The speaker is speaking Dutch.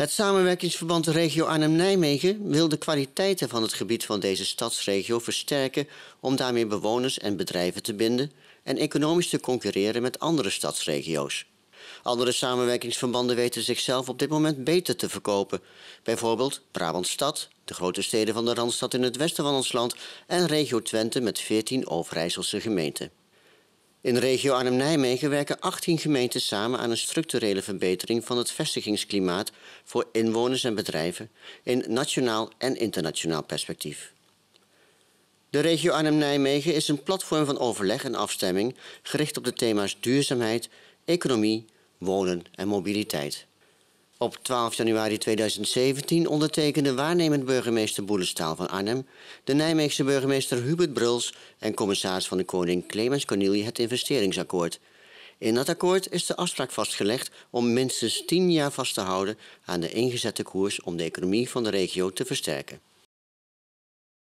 Het samenwerkingsverband Regio Arnhem-Nijmegen wil de kwaliteiten van het gebied van deze stadsregio versterken om daarmee bewoners en bedrijven te binden en economisch te concurreren met andere stadsregio's. Andere samenwerkingsverbanden weten zichzelf op dit moment beter te verkopen. Bijvoorbeeld Brabantstad, de grote steden van de Randstad in het westen van ons land en regio Twente met 14 Overijsselse gemeenten. In regio Arnhem-Nijmegen werken 18 gemeenten samen aan een structurele verbetering van het vestigingsklimaat voor inwoners en bedrijven in nationaal en internationaal perspectief. De regio Arnhem-Nijmegen is een platform van overleg en afstemming gericht op de thema's duurzaamheid, economie, wonen en mobiliteit. Op 12 januari 2017 ondertekende waarnemend burgemeester Boelestaal van Arnhem, de Nijmeegse burgemeester Hubert Bruls en commissaris van de Koning Clemens Cornelie het investeringsakkoord. In dat akkoord is de afspraak vastgelegd om minstens 10 jaar vast te houden aan de ingezette koers om de economie van de regio te versterken.